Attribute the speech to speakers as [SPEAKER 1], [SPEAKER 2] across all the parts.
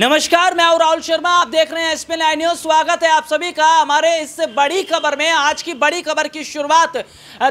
[SPEAKER 1] नमस्कार मैं राहुल शर्मा आप देख रहे हैं एसपी लाइन न्यूज स्वागत है आप सभी का हमारे इस बड़ी खबर में आज की बड़ी खबर की शुरुआत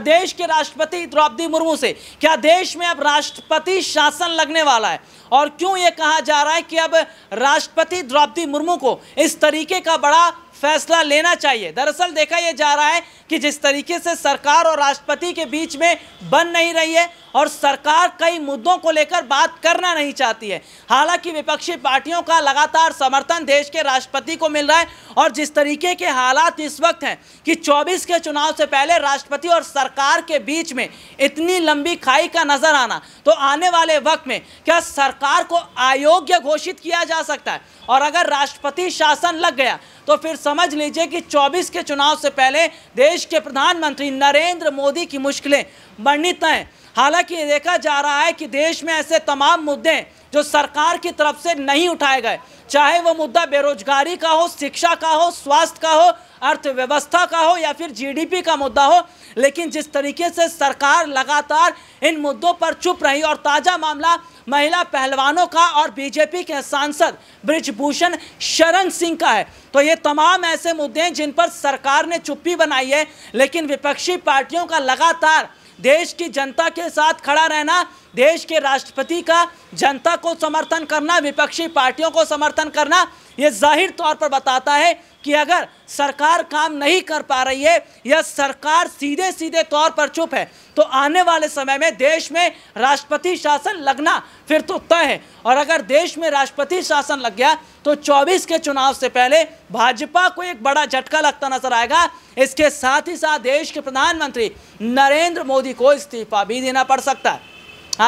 [SPEAKER 1] देश के राष्ट्रपति द्रौपदी मुर्मू से क्या देश में अब राष्ट्रपति शासन लगने वाला है और क्यों ये कहा जा रहा है कि अब राष्ट्रपति द्रौपदी मुर्मू को इस तरीके का बड़ा फैसला लेना चाहिए दरअसल देखा यह जा रहा है कि जिस तरीके से सरकार और राष्ट्रपति के बीच में बन नहीं रही है और सरकार कई मुद्दों को लेकर बात करना नहीं चाहती है हालांकि विपक्षी पार्टियों का लगातार समर्थन देश के राष्ट्रपति को मिल रहा है और जिस तरीके के हालात इस वक्त हैं कि 24 के चुनाव से पहले राष्ट्रपति और सरकार के बीच में इतनी लंबी खाई का नजर आना तो आने वाले वक्त में क्या सरकार को अयोग्य घोषित किया जा सकता है और अगर राष्ट्रपति शासन लग गया तो फिर समझ लीजिए कि 24 के चुनाव से पहले देश के प्रधानमंत्री नरेंद्र मोदी की मुश्किलें बढ़नी तय हालांकि देखा जा रहा है कि देश में ऐसे तमाम मुद्दे जो सरकार की तरफ से नहीं उठाए गए चाहे वो मुद्दा बेरोजगारी का हो शिक्षा का हो स्वास्थ्य का हो अर्थव्यवस्था का हो या फिर जीडीपी का मुद्दा हो लेकिन जिस तरीके से सरकार लगातार इन मुद्दों पर चुप रही और ताज़ा मामला महिला पहलवानों का और बीजेपी के सांसद ब्रिजभूषण शरण सिंह का है तो ये तमाम ऐसे मुद्दे हैं जिन पर सरकार ने चुप्पी बनाई है लेकिन विपक्षी पार्टियों का लगातार देश की जनता के साथ खड़ा रहना देश के राष्ट्रपति का जनता को समर्थन करना विपक्षी पार्टियों को समर्थन करना ये जाहिर तौर पर बताता है कि अगर सरकार काम नहीं कर पा रही है या सरकार सीधे सीधे तौर पर चुप है तो आने वाले समय में देश में राष्ट्रपति शासन लगना फिर तो तय है और अगर देश में राष्ट्रपति शासन लग गया तो 24 के चुनाव से पहले भाजपा को एक बड़ा झटका लगता नजर आएगा इसके साथ ही साथ देश के प्रधानमंत्री नरेंद्र मोदी को इस्तीफा भी देना पड़ सकता है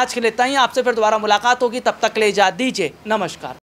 [SPEAKER 1] आज के लिए तय आपसे फिर दोबारा मुलाकात होगी तब तक ले जा दीजिए नमस्कार